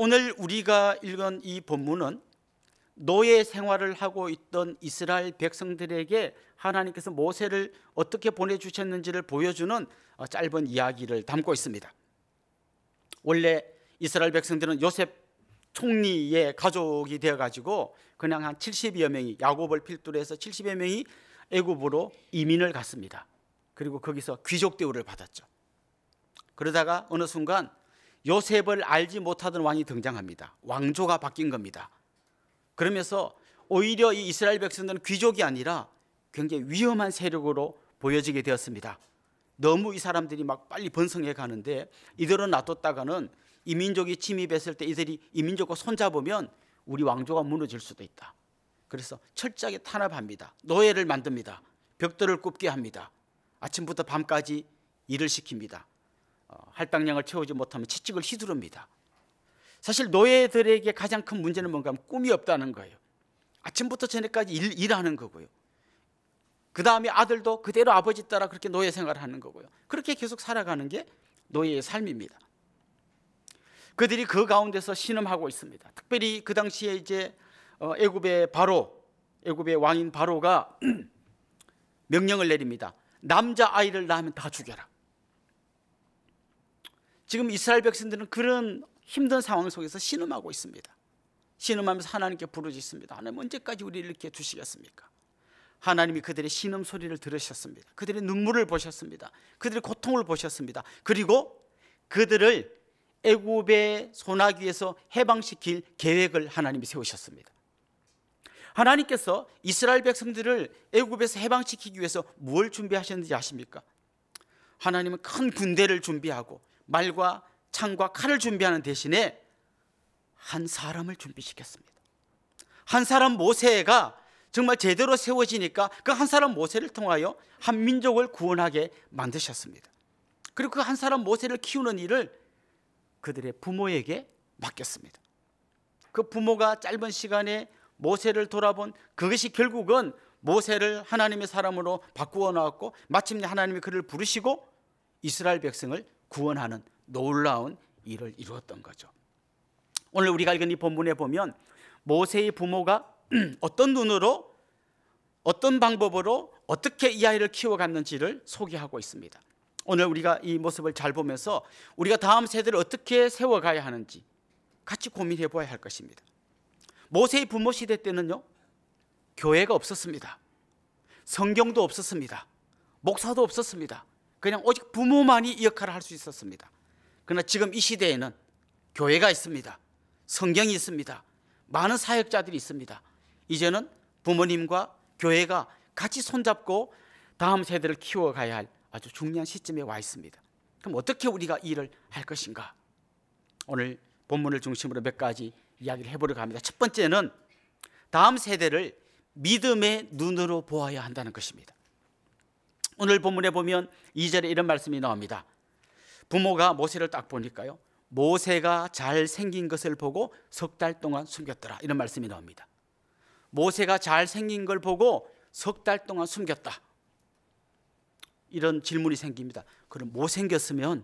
오늘 우리가 읽은 이 본문은 노예 생활을 하고 있던 이스라엘 백성들에게 하나님께서 모세를 어떻게 보내주셨는지를 보여주는 어, 짧은 이야기를 담고 있습니다. 원래 이스라엘 백성들은 요셉 총리의 가족이 되어가지고 그냥 한 70여 명이 야곱을 필두로 해서 70여 명이 애굽으로 이민을 갔습니다. 그리고 거기서 귀족 대우를 받았죠. 그러다가 어느 순간 요셉을 알지 못하던 왕이 등장합니다. 왕조가 바뀐 겁니다. 그러면서 오히려 이 이스라엘 백성들은 귀족이 아니라 굉장히 위험한 세력으로 보여지게 되었습니다. 너무 이 사람들이 막 빨리 번성해 가는데 이들은 놔뒀다가는 이민족이 침입했을 때 이들이 이민족과 손잡으면 우리 왕조가 무너질 수도 있다. 그래서 철저하게 탄압합니다. 노예를 만듭니다. 벽돌을 굽게 합니다. 아침부터 밤까지 일을 시킵니다. 어, 할당량을 채우지 못하면 채찍을 휘두릅니다. 사실 노예들에게 가장 큰 문제는 뭔가 하면 꿈이 없다는 거예요. 아침부터 저녁까지 일, 일하는 거고요. 그 다음에 아들도 그대로 아버지 따라 그렇게 노예 생활을 하는 거고요. 그렇게 계속 살아가는 게 노예의 삶입니다. 그들이 그 가운데서 신음하고 있습니다. 특별히 그 당시에 이제 어, 애굽의 바로, 애굽의 왕인 바로가 명령을 내립니다. 남자 아이를 낳으면 다 죽여라. 지금 이스라엘 백성들은 그런 힘든 상황 속에서 신음하고 있습니다. 신음하면서 하나님께 부르짖습니다. 하나님 언제까지 우리를 이렇게 두시겠습니까? 하나님이 그들의 신음 소리를 들으셨습니다. 그들의 눈물을 보셨습니다. 그들의 고통을 보셨습니다. 그리고 그들을 애굽의 소나기에서 해방시킬 계획을 하나님이 세우셨습니다. 하나님께서 이스라엘 백성들을 애굽에서 해방시키기 위해서 무 준비하셨는지 아십니까? 하나님은 큰 군대를 준비하고 말과 창과 칼을 준비하는 대신에 한 사람을 준비시켰습니다. 한 사람 모세가 정말 제대로 세워지니까 그 한 사람 모세를 통하여 한 민족을 구원하게 만드셨습니다. 그리고 그 한 사람 모세를 키우는 일을 그들의 부모에게 맡겼습니다. 그 부모가 짧은 시간에 모세를 돌아본 그것이 결국은 모세를 하나님의 사람으로 바꾸어 나왔고 마침내 하나님이 그를 부르시고 이스라엘 백성을 구원하는 놀라운 일을 이루었던 거죠. 오늘 우리가 읽은 이 본문에 보면 모세의 부모가 어떤 눈으로 어떤 방법으로 어떻게 이 아이를 키워갔는지를 소개하고 있습니다. 오늘 우리가 이 모습을 잘 보면서 우리가 다음 세대를 어떻게 세워가야 하는지 같이 고민해 보아야 할 것입니다. 모세의 부모 시대 때는요, 교회가 없었습니다. 성경도 없었습니다. 목사도 없었습니다. 그냥 오직 부모만이 이 역할을 할 수 있었습니다. 그러나 지금 이 시대에는 교회가 있습니다. 성경이 있습니다. 많은 사역자들이 있습니다. 이제는 부모님과 교회가 같이 손잡고 다음 세대를 키워가야 할 아주 중요한 시점에 와 있습니다. 그럼 어떻게 우리가 일을 할 것인가? 오늘 본문을 중심으로 몇 가지 이야기를 해보려고 합니다. 첫 번째는 다음 세대를 믿음의 눈으로 보아야 한다는 것입니다. 오늘 본문에 보면 2절에 이런 말씀이 나옵니다. 부모가 모세를 딱 보니까요. 모세가 잘 생긴 것을 보고 석 달 동안 숨겼더라. 이런 말씀이 나옵니다. 모세가 잘 생긴 걸 보고 석 달 동안 숨겼다. 이런 질문이 생깁니다. 그럼 못생겼으면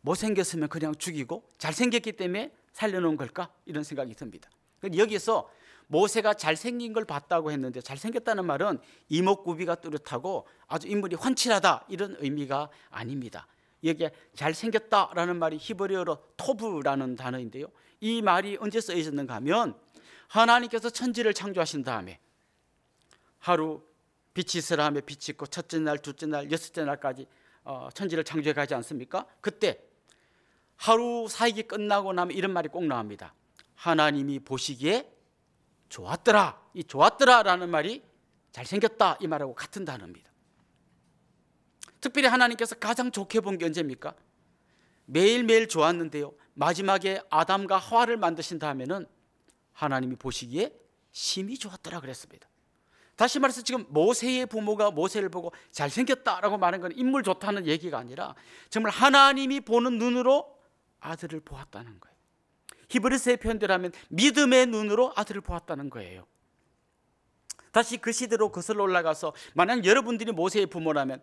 뭐 못생겼으면 뭐 그냥 죽이고 잘생겼기 때문에 살려놓은 걸까? 이런 생각이 듭니다. 그러니까 여기서 모세가 잘생긴 걸 봤다고 했는데 잘생겼다는 말은 이목구비가 뚜렷하고 아주 인물이 훤칠하다 이런 의미가 아닙니다. 여기에 잘생겼다라는 말이 히브리어로 토브라는 단어인데요. 이 말이 언제 쓰여 는가 하면 하나님께서 천지를 창조하신 다음에 하루 빛이 있으라 빛이 있고 첫째 날, 둘째 날, 여섯째 날까지 어, 천지를 창조해 가지 않습니까? 그때 하루 사역이 끝나고 나면 이런 말이 꼭 나옵니다. 하나님이 보시기에 좋았더라. 이 좋았더라라는 말이 잘생겼다 이 말하고 같은 단어입니다. 특별히 하나님께서 가장 좋게 본 게 언제입니까? 매일매일 좋았는데요. 마지막에 아담과 하와를 만드신 다음에는 하나님이 보시기에 심히 좋았더라 그랬습니다. 다시 말해서 지금 모세의 부모가 모세를 보고 잘생겼다라고 말한 건 인물 좋다는 얘기가 아니라 정말 하나님이 보는 눈으로 아들을 보았다는 거예요. 히브리스의 표현대로 면 믿음의 눈으로 아들을 보았다는 거예요. 다시 그 시대로 거슬러 올라가서 만약 여러분들이 모세의 부모라면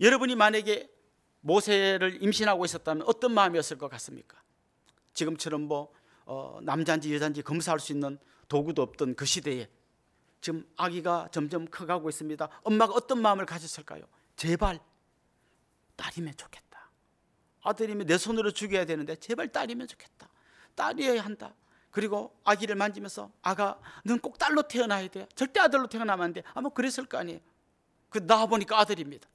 여러분이 만약에 모세를 임신하고 있었다면 어떤 마음이었을 것 같습니까? 지금처럼 뭐 어, 남자인지 여자인지 검사할 수 있는 도구도 없던 그 시대에 지금 아기가 점점 커가고 있습니다. 엄마가 어떤 마음을 가졌을까요? 제발 딸이면 좋겠다. 아들이면 내 손으로 죽여야 되는데 제발 딸이면 좋겠다. 딸이어야 한다. 그리고 아기를 만지면서 아가 넌 꼭 딸로 태어나야 돼. 절대 아들로 태어나면 안 돼. 아마 뭐 그랬을 거 아니에요. 그 나와 보니까 아들입니다.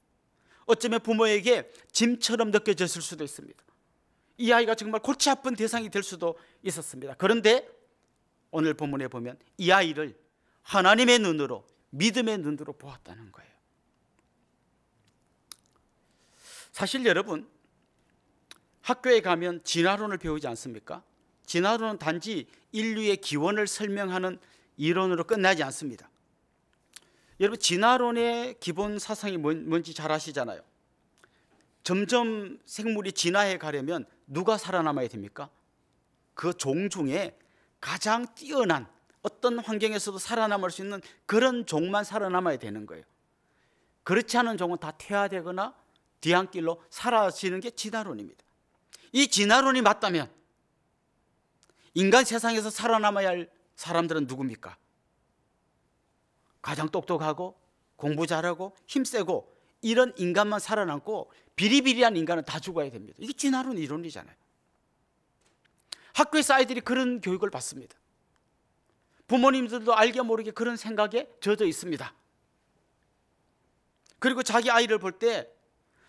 어쩌면 부모에게 짐처럼 느껴졌을 수도 있습니다. 이 아이가 정말 골치 아픈 대상이 될 수도 있었습니다. 그런데 오늘 본문에 보면 이 아이를 하나님의 눈으로 믿음의 눈으로 보았다는 거예요. 사실 여러분 학교에 가면 진화론을 배우지 않습니까? 진화론은 단지 인류의 기원을 설명하는 이론으로 끝나지 않습니다. 여러분 진화론의 기본 사상이 뭔지 잘 아시잖아요. 점점 생물이 진화해 가려면 누가 살아남아야 됩니까? 그 종 중에 가장 뛰어난 어떤 환경에서도 살아남을 수 있는 그런 종만 살아남아야 되는 거예요. 그렇지 않은 종은 다 퇴화되거나 뒤안길로 사라지는 게 진화론입니다. 이 진화론이 맞다면 인간 세상에서 살아남아야 할 사람들은 누굽니까? 가장 똑똑하고 공부 잘하고 힘세고 이런 인간만 살아남고 비리비리한 인간은 다 죽어야 됩니다. 이게 진화론 이론이잖아요. 학교에서 아이들이 그런 교육을 받습니다. 부모님들도 알게 모르게 그런 생각에 젖어 있습니다. 그리고 자기 아이를 볼때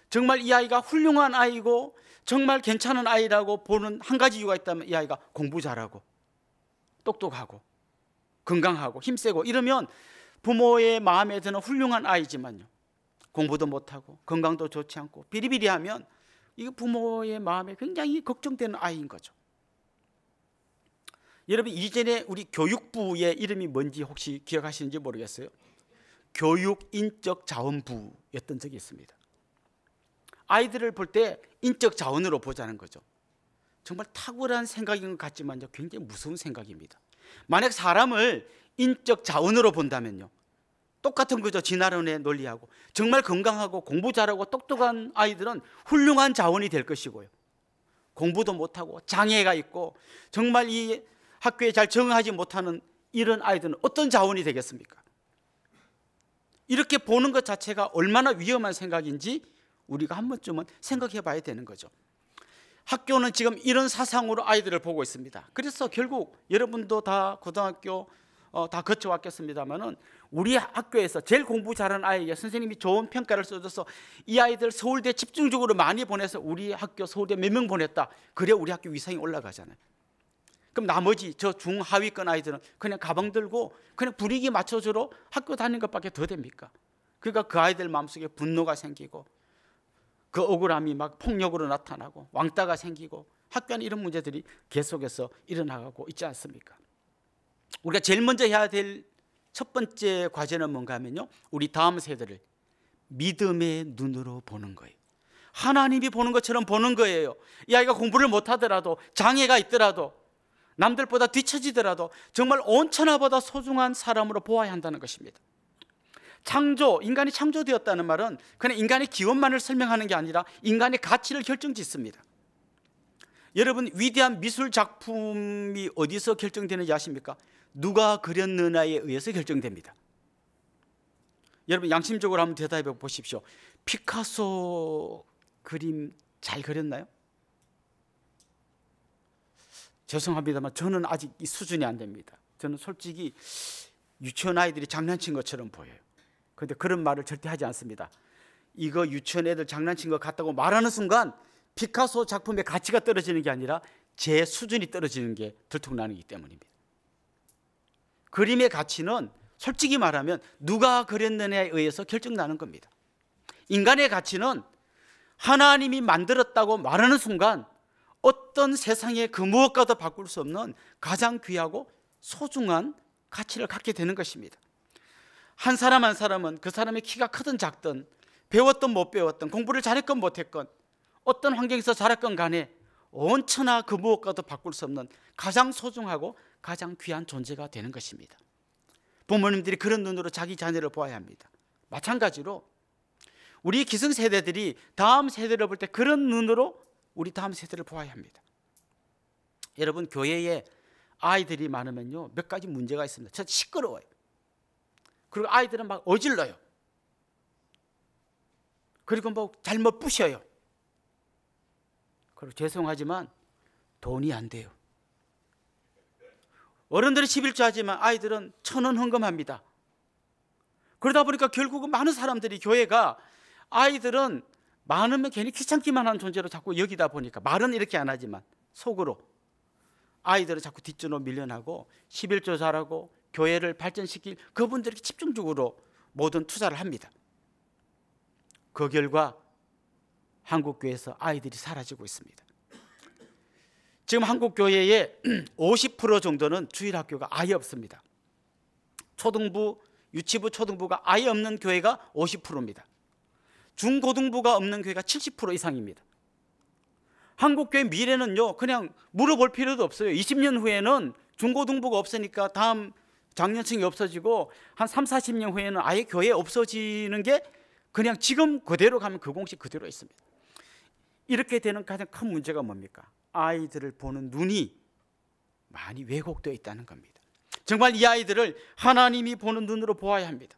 정말 이 아이가 훌륭한 아이고 정말 괜찮은 아이라고 보는 한 가지 이유가 있다면 이 아이가 공부 잘하고 똑똑하고 건강하고 힘세고 이러면 부모의 마음에 드는 훌륭한 아이지만요. 공부도 못하고 건강도 좋지 않고 비리비리하면 이거 부모의 마음에 굉장히 걱정되는 아이인 거죠. 여러분 이전에 우리 교육부의 이름이 뭔지 혹시 기억하시는지 모르겠어요. 교육인적자원부였던 적이 있습니다. 아이들을 볼 때 인적 자원으로 보자는 거죠. 정말 탁월한 생각인 것같지만 굉장히 무서운 생각입니다. 만약 사람을 인적 자원으로 본다면요. 똑같은 거죠. 진화론의 논리하고. 정말 건강하고 공부 잘하고 똑똑한 아이들은 훌륭한 자원이 될 것이고요. 공부도 못하고 장애가 있고 정말 이 학교에 잘 적응하지 못하는 이런 아이들은 어떤 자원이 되겠습니까? 이렇게 보는 것 자체가 얼마나 위험한 생각인지 우리가 한 번쯤은 생각해 봐야 되는 거죠. 학교는 지금 이런 사상으로 아이들을 보고 있습니다. 그래서 결국 여러분도 다 고등학교 어, 다 거쳐왔겠습니다만은 우리 학교에서 제일 공부 잘하는 아이에게 선생님이 좋은 평가를 써줘서 이 아이들 서울대 집중적으로 많이 보내서 우리 학교 서울대 몇 명 보냈다. 그래 우리 학교 위상이 올라가잖아요. 그럼 나머지 저 중하위권 아이들은 그냥 가방 들고 그냥 분위기 맞춰주러 학교 다니는 것밖에 더 됩니까? 그러니까 그 아이들 마음속에 분노가 생기고 그 억울함이 막 폭력으로 나타나고 왕따가 생기고 학교 안 이런 문제들이 계속해서 일어나고 있지 않습니까? 우리가 제일 먼저 해야 될 첫 번째 과제는 뭔가 하면요. 우리 다음 세대를 믿음의 눈으로 보는 거예요. 하나님이 보는 것처럼 보는 거예요. 이 아이가 공부를 못하더라도 장애가 있더라도 남들보다 뒤처지더라도 정말 온천하보다 소중한 사람으로 보아야 한다는 것입니다. 창조, 인간이 창조되었다는 말은 그냥 인간의 기원만을 설명하는 게 아니라 인간의 가치를 결정짓습니다. 여러분 위대한 미술 작품이 어디서 결정되는지 아십니까? 누가 그렸느냐에 의해서 결정됩니다. 여러분 양심적으로 한번 대답해 보십시오. 피카소 그림 잘 그렸나요? 죄송합니다만 저는 아직 이 수준이 안 됩니다. 저는 솔직히 유치원 아이들이 장난친 것처럼 보여요. 그런데 그런 말을 절대 하지 않습니다. 이거 유치원 애들 장난친 것 같다고 말하는 순간 피카소 작품의 가치가 떨어지는 게 아니라 제 수준이 떨어지는 게 들통나기 때문입니다. 그림의 가치는 솔직히 말하면 누가 그렸느냐에 의해서 결정나는 겁니다. 인간의 가치는 하나님이 만들었다고 말하는 순간 어떤 세상의 그 무엇과도 바꿀 수 없는 가장 귀하고 소중한 가치를 갖게 되는 것입니다. 한 사람 한 사람은 그 사람의 키가 크든 작든 배웠든 못 배웠든 공부를 잘했건 못했건 어떤 환경에서 자랐건 간에 온천나그 무엇과도 바꿀 수 없는 가장 소중하고 가장 귀한 존재가 되는 것입니다. 부모님들이 그런 눈으로 자기 자녀를 보아야 합니다. 마찬가지로 우리 기승세대들이 다음 세대를 볼 때 그런 눈으로 우리 다음 세대를 보아야 합니다. 여러분 교회에 아이들이 많으면요 몇 가지 문제가 있습니다. 저 시끄러워요. 그리고 아이들은 막 어질러요. 그리고 뭐 잘못 부셔요. 그리고 죄송하지만 돈이 안 돼요. 어른들이 11조 하지만 아이들은 천원 헌금합니다. 그러다 보니까 결국은 많은 사람들이 교회가 아이들은 많으면 괜히 귀찮기만 한 존재로 자꾸 여기다 보니까 말은 이렇게 안 하지만 속으로 아이들을 자꾸 뒷전으로 밀려나고 11조 잘하고 교회를 발전시킬 그분들에게 집중적으로 모든 투자를 합니다. 그 결과 한국교회에서 아이들이 사라지고 있습니다. 지금 한국교회의 50% 정도는 주일학교가 아예 없습니다. 초등부, 유치부, 초등부가 아예 없는 교회가 50%입니다. 중고등부가 없는 교회가 70% 이상입니다. 한국교회 미래는요, 그냥 물어볼 필요도 없어요. 20년 후에는 중고등부가 없으니까 다음 장년층이 없어지고 한 3, 40년 후에는 아예 교회 없어지는 게 그냥 지금 그대로 가면 그 공식 그대로 있습니다. 이렇게 되는 가장 큰 문제가 뭡니까? 아이들을 보는 눈이 많이 왜곡되어 있다는 겁니다. 정말 이 아이들을 하나님이 보는 눈으로 보아야 합니다.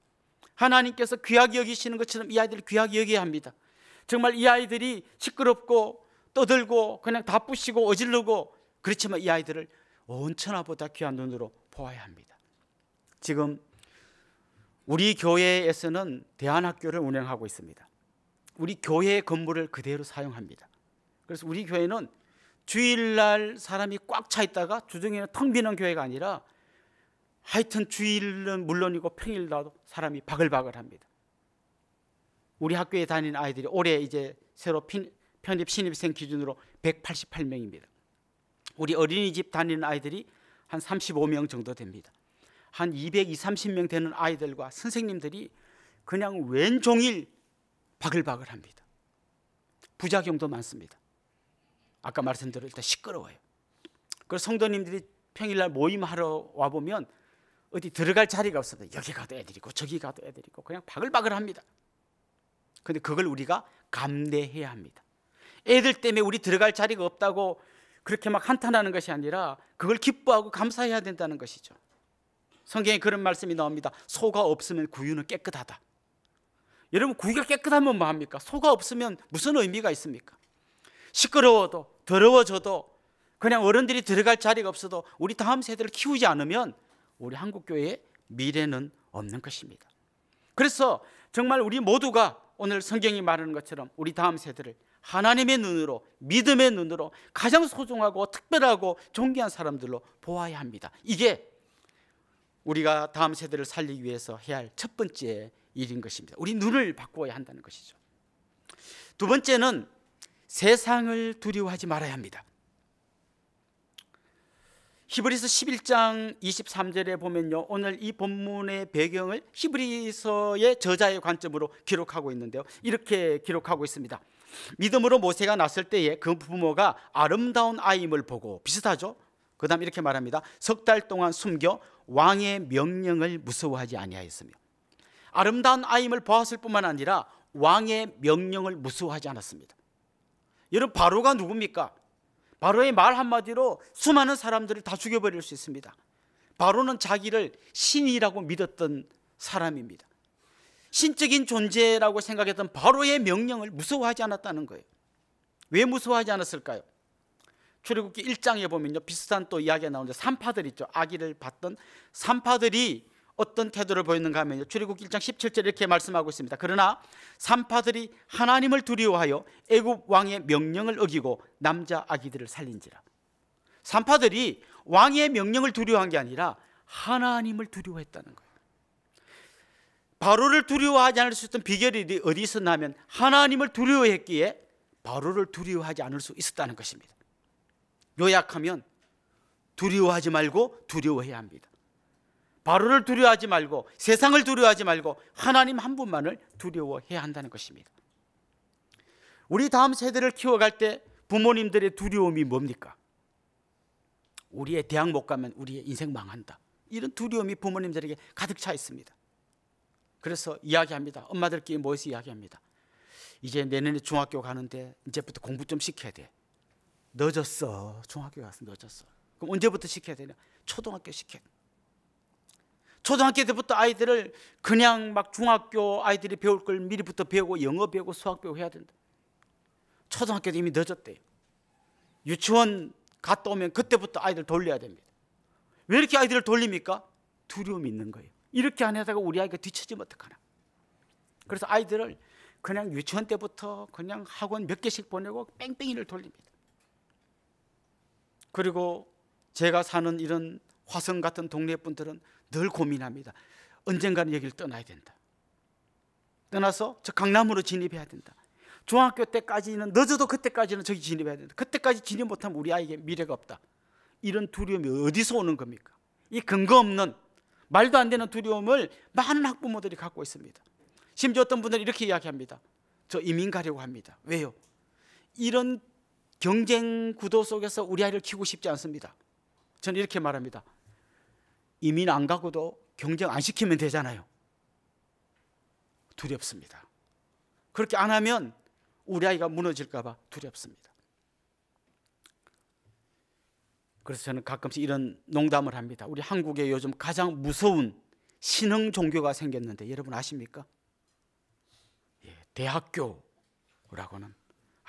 하나님께서 귀하게 여기시는 것처럼 이 아이들을 귀하게 여기야 합니다. 정말 이 아이들이 시끄럽고 떠들고 그냥 다 부시고 어질르고 그렇지만 이 아이들을 온천하보다 귀한 눈으로 보아야 합니다. 지금 우리 교회에서는 대안학교를 운영하고 있습니다. 우리 교회 건물을 그대로 사용합니다. 그래서 우리 교회는 주일날 사람이 꽉 차 있다가 주중에는 텅 비는 교회가 아니라 하여튼 주일은 물론이고 평일도 사람이 바글바글합니다. 우리 학교에 다니는 아이들이 올해 이제 새로 편입 신입생 기준으로 188명입니다. 우리 어린이집 다니는 아이들이 한 35명 정도 됩니다. 한 200, 3 0명 되는 아이들과 선생님들이 그냥 왼종일 바글바글합니다. 부작용도 많습니다. 아까 말씀 드로 일단 시끄러워요. 그래서 성도님들이 평일날 모임하러 와보면 어디 들어갈 자리가 없어도 여기 가도 애들이고 저기 가도 애들이고 그냥 바글바글합니다. 근데 그걸 우리가 감내해야 합니다. 애들 때문에 우리 들어갈 자리가 없다고 그렇게 막 한탄하는 것이 아니라 그걸 기뻐하고 감사해야 된다는 것이죠. 성경에 그런 말씀이 나옵니다. 소가 없으면 구유는 깨끗하다. 여러분 구유가 깨끗하면 뭐합니까? 소가 없으면 무슨 의미가 있습니까? 시끄러워도 더러워져도 그냥 어른들이 들어갈 자리가 없어도 우리 다음 세대를 키우지 않으면 우리 한국 교회의 미래는 없는 것입니다. 그래서 정말 우리 모두가 오늘 성경이 말하는 것처럼 우리 다음 세대를 하나님의 눈으로 믿음의 눈으로 가장 소중하고 특별하고 존귀한 사람들로 보아야 합니다. 이게 우리가 다음 세대를 살리기 위해서 해야 할 첫 번째 일인 것입니다. 우리 눈을 바꿔야 한다는 것이죠. 두 번째는 세상을 두려워하지 말아야 합니다. 히브리서 11장 23절에 보면요. 오늘 이 본문의 배경을 히브리서의 저자의 관점으로 기록하고 있는데요. 이렇게 기록하고 있습니다. 믿음으로 모세가 났을 때에 그 부모가 아름다운 아임을 보고 비슷하죠. 그 다음 이렇게 말합니다. 석 달 동안 숨겨 왕의 명령을 무서워하지 아니하였으며 아름다운 아임을 보았을 뿐만 아니라 왕의 명령을 무서워하지 않았습니다. 여러분 바로가 누굽니까? 바로의 말 한마디로 수많은 사람들을 다 죽여버릴 수 있습니다. 바로는 자기를 신이라고 믿었던 사람입니다. 신적인 존재라고 생각했던 바로의 명령을 무서워하지 않았다는 거예요. 왜 무서워하지 않았을까요? 출애굽기 1장에 보면요. 비슷한 또 이야기가 나오는데 산파들 있죠. 아기를 봤던 산파들이 어떤 태도를 보였는가 하면요. 출애굽기 1장 17절 이렇게 말씀하고 있습니다. 그러나 산파들이 하나님을 두려워하여 애굽 왕의 명령을 어기고 남자 아기들을 살린지라. 산파들이 왕의 명령을 두려워한 게 아니라 하나님을 두려워했다는 거예요. 바로를 두려워하지 않을 수 있던 비결이 어디 있었나 하면 하나님을 두려워했기에 바로를 두려워하지 않을 수 있었다는 것입니다. 요약하면 두려워하지 말고 두려워해야 합니다. 바로를 두려워하지 말고 세상을 두려워하지 말고 하나님 한 분만을 두려워해야 한다는 것입니다. 우리 다음 세대를 키워갈 때 부모님들의 두려움이 뭡니까? 우리의 대학 못 가면 우리의 인생 망한다. 이런 두려움이 부모님들에게 가득 차 있습니다. 그래서 이야기합니다. 엄마들끼리 모여서 이야기합니다. 이제 내년에 중학교 가는데 이제부터 공부 좀 시켜야 돼. 늦었어. 중학교 가서 늦었어. 그럼 언제부터 시켜야 되냐? 초등학교 시켜 초등학교 때부터 아이들을 그냥 막 중학교 아이들이 배울 걸 미리부터 배우고 영어 배우고 수학 배우고 해야 된다. 초등학교도 이미 늦었대요. 유치원 갔다 오면 그때부터 아이들 돌려야 됩니다. 왜 이렇게 아이들을 돌립니까? 두려움이 있는 거예요. 이렇게 안 하다가 우리 아이가 뒤처지면 어떡하나. 그래서 아이들을 그냥 유치원 때부터 그냥 학원 몇 개씩 보내고 뺑뺑이를 돌립니다. 그리고 제가 사는 이런 화성 같은 동네 분들은 늘 고민합니다. 언젠가는 여기를 떠나야 된다. 떠나서 저 강남으로 진입해야 된다. 중학교 때까지는 늦어도 그때까지는 저기 진입해야 된다. 그때까지 진입 못하면 우리 아이에게 미래가 없다. 이런 두려움이 어디서 오는 겁니까? 이 근거 없는 말도 안 되는 두려움을 많은 학부모들이 갖고 있습니다. 심지어 어떤 분들은 이렇게 이야기합니다. 저 이민 가려고 합니다. 왜요? 이런 경쟁 구도 속에서 우리 아이를 키우고 싶지 않습니다. 저는 이렇게 말합니다. 이민 안 가고도 경쟁 안 시키면 되잖아요. 두렵습니다. 그렇게 안 하면 우리 아이가 무너질까봐 두렵습니다. 그래서 저는 가끔씩 이런 농담을 합니다. 우리 한국에 요즘 가장 무서운 신흥 종교가 생겼는데 여러분 아십니까? 예, 대학교라고는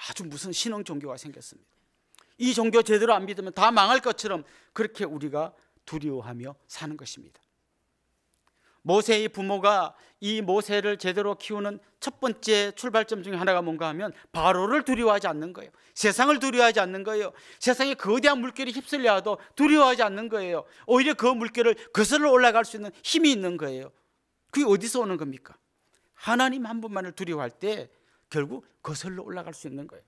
아주 무슨 신흥 종교가 생겼습니다. 이 종교 제대로 안 믿으면 다 망할 것처럼 그렇게 우리가 두려워하며 사는 것입니다. 모세의 부모가 이 모세를 제대로 키우는 첫 번째 출발점 중에 하나가 뭔가 하면 바로를 두려워하지 않는 거예요. 세상을 두려워하지 않는 거예요. 세상의 거대한 물결이 휩쓸려 하도 두려워하지 않는 거예요. 오히려 그 물결을 거슬러 올라갈 수 있는 힘이 있는 거예요. 그게 어디서 오는 겁니까? 하나님 한 분만을 두려워할 때 결국 거슬러 올라갈 수 있는 거예요.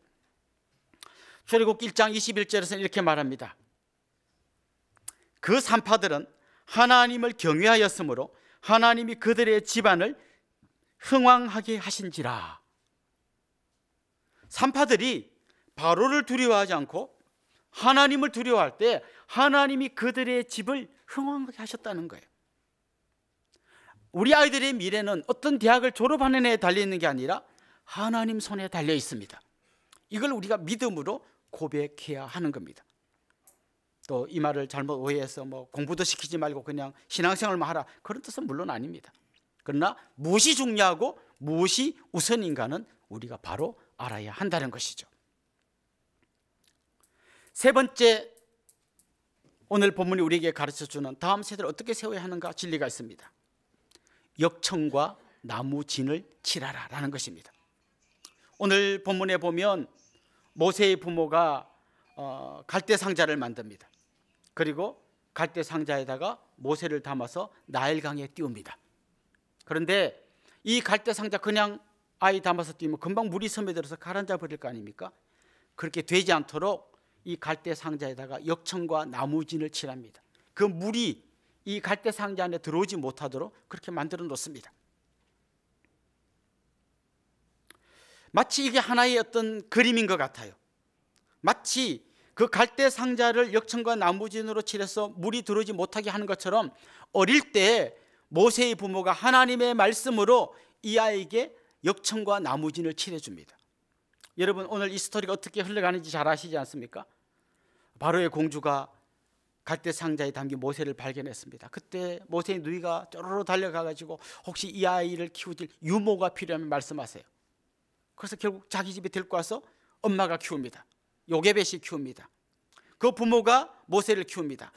출애굽 1장 21절에서 이렇게 말합니다. 그 산파들은 하나님을 경외하였으므로 하나님이 그들의 집안을 흥왕하게 하신지라. 산파들이 바로를 두려워하지 않고 하나님을 두려워할 때 하나님이 그들의 집을 흥왕하게 하셨다는 거예요. 우리 아이들의 미래는 어떤 대학을 졸업하는 애에 달려 있는 게 아니라 하나님 손에 달려 있습니다. 이걸 우리가 믿음으로 고백해야 하는 겁니다. 또 이 말을 잘못 오해해서 뭐 공부도 시키지 말고 그냥 신앙생활만 뭐 하라 그런 뜻은 물론 아닙니다. 그러나 무엇이 중요하고 무엇이 우선인가는 우리가 바로 알아야 한다는 것이죠. 세 번째 오늘 본문이 우리에게 가르쳐 주는 다음 세대를 어떻게 세워야 하는가 진리가 있습니다. 역청과 나무진을 칠하라라는 것입니다. 오늘 본문에 보면 모세의 부모가 어, 갈대 상자를 만듭니다. 그리고 갈대 상자에다가 모세를 담아서 나일강에 띄웁니다. 그런데 이 갈대 상자 그냥 아이 담아서 띄우면 금방 물이 섬에 들어서 가라앉아 버릴 거 아닙니까? 그렇게 되지 않도록 이 갈대 상자에다가 역청과 나무진을 칠합니다. 그 물이 이 갈대 상자 안에 들어오지 못하도록 그렇게 만들어 놓습니다. 마치 이게 하나의 어떤 그림인 것 같아요. 마치 그 갈대 상자를 역청과 나무진으로 칠해서 물이 들어오지 못하게 하는 것처럼 어릴 때 모세의 부모가 하나님의 말씀으로 이 아이에게 역청과 나무진을 칠해줍니다. 여러분 오늘 이 스토리가 어떻게 흘러가는지 잘 아시지 않습니까? 바로의 공주가 갈대 상자에 담긴 모세를 발견했습니다. 그때 모세의 누이가 쪼르르 달려가 가지고 혹시 이 아이를 키우실 유모가 필요하면 말씀하세요. 그래서 결국 자기 집에 데리고 와서 엄마가 키웁니다. 요게벳이 키웁니다. 그 부모가 모세를 키웁니다.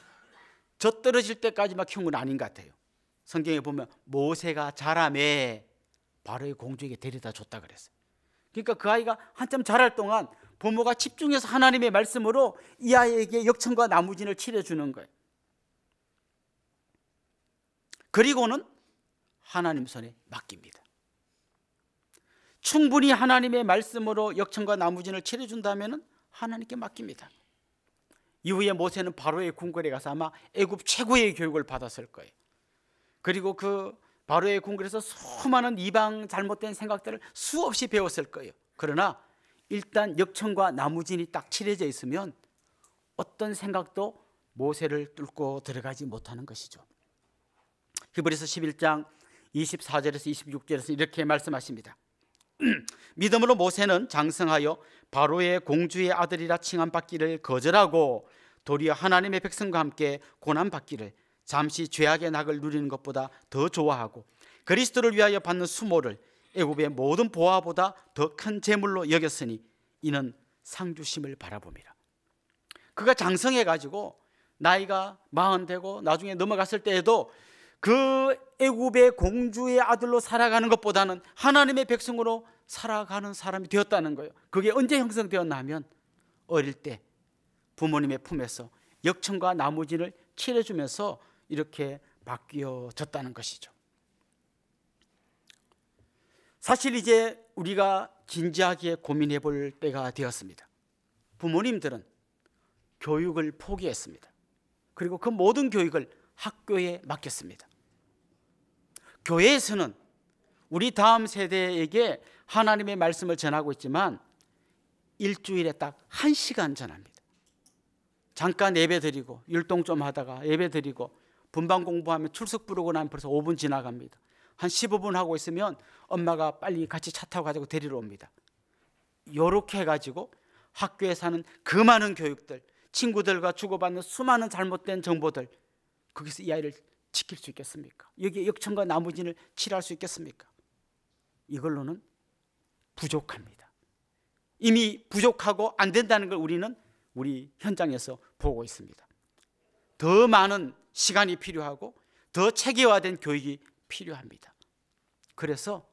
저 떨어질 때까지만 키운 건 아닌 것 같아요. 성경에 보면 모세가 자라매 바로의 공주에게 데려다 줬다 그랬어요. 그러니까 그 아이가 한참 자랄 동안 부모가 집중해서 하나님의 말씀으로 이 아이에게 역청과 나무진을 치려주는 거예요. 그리고는 하나님 손에 맡깁니다. 충분히 하나님의 말씀으로 역청과 나무진을 치러준다면 하나님께 맡깁니다 이후에 모세는 바로의 궁궐에 가서 아마 애굽 최고의 교육을 받았을 거예요 그리고 그 바로의 궁궐에서 수많은 이방 잘못된 생각들을 수없이 배웠을 거예요 그러나 일단 역청과 나무진이 딱 칠해져 있으면 어떤 생각도 모세를 뚫고 들어가지 못하는 것이죠 히브리서 11장 24절에서 26절에서 이렇게 말씀하십니다 믿음으로 모세는 장성하여 바로의 공주의 아들이라 칭함 받기를 거절하고 도리어 하나님의 백성과 함께 고난 받기를 잠시 죄악의 낙을 누리는 것보다 더 좋아하고 그리스도를 위하여 받는 수모를 애굽의 모든 보화보다 더 큰 재물로 여겼으니 이는 상주심을 바라봅니다. 그가 장성해 가지고 나이가 마흔 되고 나중에 넘어갔을 때에도 그 애굽의 공주의 아들로 살아가는 것보다는 하나님의 백성으로 살아가는 사람이 되었다는 거예요. 그게 언제 형성되었냐 하면 어릴 때 부모님의 품에서 역청과 나무진을 칠해주면서 이렇게 바뀌어졌다는 것이죠. 사실 이제 우리가 진지하게 고민해 볼 때가 되었습니다. 부모님들은 교육을 포기했습니다. 그리고 그 모든 교육을 학교에 맡겼습니다. 교회에서는 우리 다음 세대에게 하나님의 말씀을 전하고 있지만 일주일에 딱 한시간 전합니다. 잠깐 예배 드리고 율동 좀 하다가 예배 드리고 분반 공부하면 출석 부르고 나면 벌써 5분 지나갑니다. 한 15분 하고 있으면 엄마가 빨리 같이 차 타고 가지고 데리러 옵니다. 요렇게 해 가지고 학교에 사는 그 많은 교육들, 친구들과 주고받는 수많은 잘못된 정보들 거기서 이 아이를 지킬 수 있겠습니까? 여기 역청과 나무진을 치할수 있겠습니까? 이걸로는 부족합니다. 이미 부족하고 안 된다는 걸 우리는 우리 현장에서 보고 있습니다. 더 많은 시간이 필요하고 더 체계화된 교육이 필요합니다. 그래서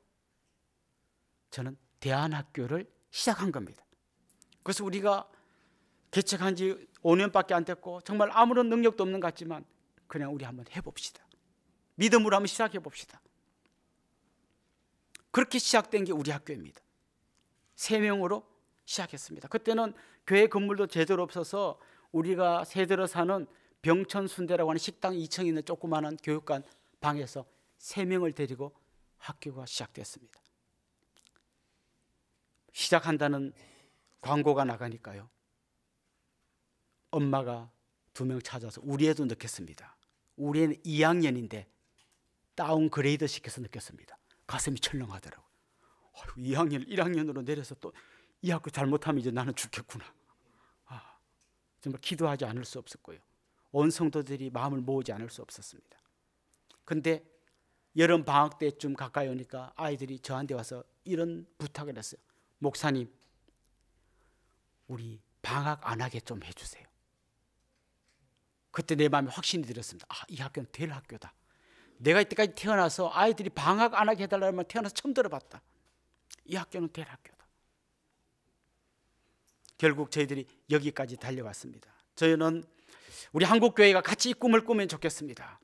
저는 대안학교를 시작한 겁니다. 그래서 우리가 개척한 지 5년밖에 안 됐고 정말 아무런 능력도 없는 것 같지만 그냥 우리 한번 해봅시다. 믿음으로 한번 시작해 봅시다. 그렇게 시작된 게 우리 학교입니다. 세 명으로 시작했습니다. 그때는 교회 건물도 제대로 없어서 우리가 세 들어 사는 병천 순대라고 하는 식당 2층에 있는 조그마한 교육관 방에서 세 명을 데리고 학교가 시작됐습니다. 시작한다는 광고가 나가니까요. 엄마가 두 명 찾아서 우리 애도 넣겠습니다. 우리는 2학년인데 다운그레이드 시켜서 느꼈습니다. 가슴이 철렁하더라고요. 2학년, 1학년으로 내려서 또 이 학교 잘못하면 이제 나는 죽겠구나. 아, 정말 기도하지 않을 수 없었고요. 온 성도들이 마음을 모으지 않을 수 없었습니다. 근데 여름 방학 때쯤 가까이 오니까 아이들이 저한테 와서 이런 부탁을 했어요. 목사님, 우리 방학 안 하게 좀 해주세요. 그때 내 마음에 확신이 들었습니다. 아, 이 학교는 될 학교다. 내가 이때까지 태어나서 아이들이 방학 안 하게 해달라는 말 태어나서 처음 들어봤다. 이 학교는 될 학교다. 결국 저희들이 여기까지 달려왔습니다. 저희는 우리 한국 교회가 같이 이 꿈을 꾸면 좋겠습니다.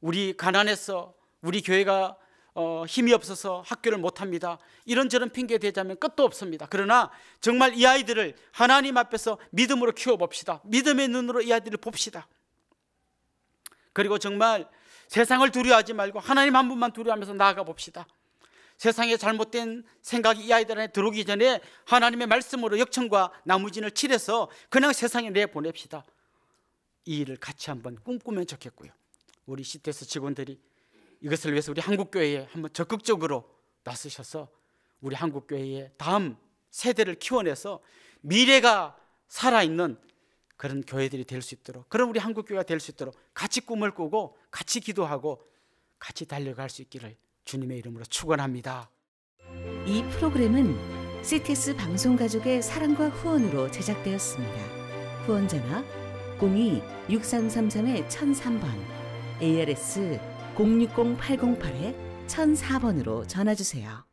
우리 가난해서 우리 교회가 어, 힘이 없어서 학교를 못합니다. 이런저런 핑계 대자면 끝도 없습니다. 그러나 정말 이 아이들을 하나님 앞에서 믿음으로 키워봅시다. 믿음의 눈으로 이 아이들을 봅시다. 그리고 정말 세상을 두려워하지 말고 하나님 한 분만 두려워하면서 나아가 봅시다. 세상의 잘못된 생각이 이 아이들 안에 들어오기 전에 하나님의 말씀으로 역청과 나무진을 칠해서 그냥 세상에 내보냅시다. 이 일을 같이 한번 꿈꾸면 좋겠고요. 우리 시티에서 직원들이 이것을 위해서 우리 한국교회에 한번 적극적으로 나서셔서 우리 한국교회의 다음 세대를 키워내서 미래가 살아있는 그런 교회들이 될 수 있도록 그런 우리 한국 교회가 될 수 있도록 같이 꿈을 꾸고 같이 기도하고 같이 달려갈 수 있기를 주님의 이름으로 축원합니다. 이 프로그램은 CTS 방송 가족의 사랑과 후원으로 제작되었습니다. 후원 전화 02-6333-1003번 ARS 060808-1004번으로 전화 주세요.